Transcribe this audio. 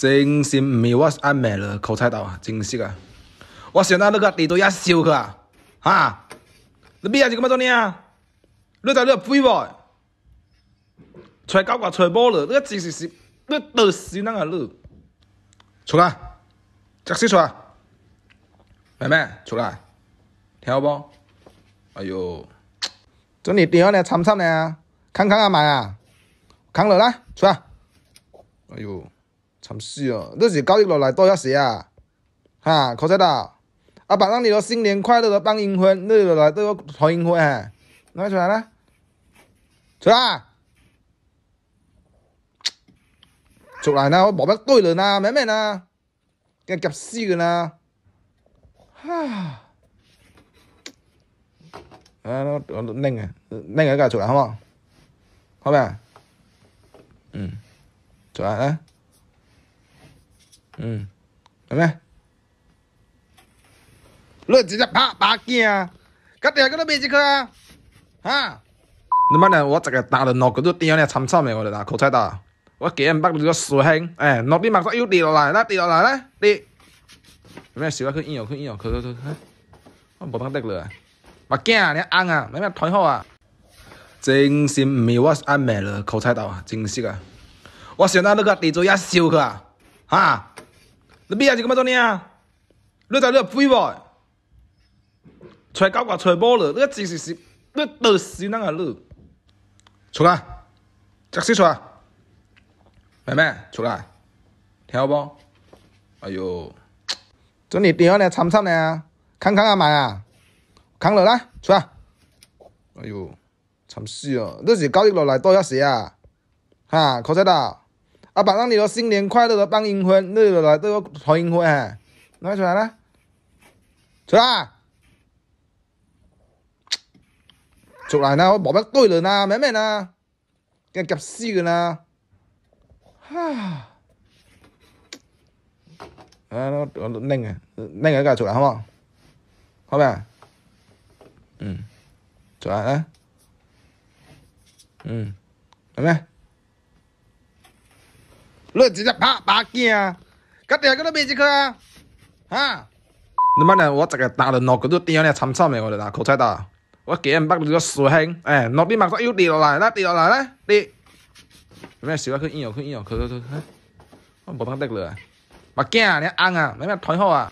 真心唔是，我是爱买了口才刀啊！真是啊，我想拿那个地都一修去啊！啊！你毕业是搿么做呢啊？你在你个废出在搞个在补了，你个字是是，你都是那个你！出来！叫谁出来！妹妹出来！听好不？哎呦，做你点样来参赛呢？康康阿妹啊！扛落来！出来！哎哟。是哦，你是九易落来多一些啊？哈，可知道？阿爸让你个新年快乐的办迎婚，你来来这个办迎婚，来出来啦！出来！出来呐，我宝贝对了啦，咩咩啦，跟夹死个呢！哈！哎，我我拎个，拎个过出来好冇？好没？嗯，出来嘞！嗯，拜。咪？你直接拍扒镜啊！刚才那个妹子去啊，啊！你妈的！我这个拿了壳都掉了，惨惨的，我的大口才刀，我给然把那个水星哎，脑边马上又滴落来啦，滴落来啦，跌！什咩水啊？去医哦，去医哦，去去去去！我不能得了！眼镜啊，你啊，红啊，没咩台好啊！真是没我安排了，口才刀啊，真是啊！我想到那个地主一秀去啊，啊！你明天干嘛做呢啊？你知你个鬼不？吹狗官吹毛了，你个姿势是，你倒死哪个你？出来，叫谁出来？妹妹出来，听好不？哎呦，这你第二呢，惨赛呢？看看阿妈啊，看了啦，出来。哎呦，惨死啊！你是搞一落来多一时啊？哈，可惜了。阿爸，让你都新年快乐都放烟婚，你都来这个逃烟婚，拿出来呢？出来？出来呢？我毛病对了呢，咩没呢？跟夹死个呢？哈！哎，那个拎个，拎个出来好冇？好咩？嗯，出来啊！嗯，明没？你直接拍白镜啊！今天给我买一颗啊！啊！你妈娘，我这个打了两根，你点啊？惨惨的，我来拿口菜打。我见不个水性，哎，那边麦克又跌落来，那跌落来嘞，跌。什咩事要去医院？去医院？去去去去。我不动得嘞。白镜啊，你红啊，没咩台好啊？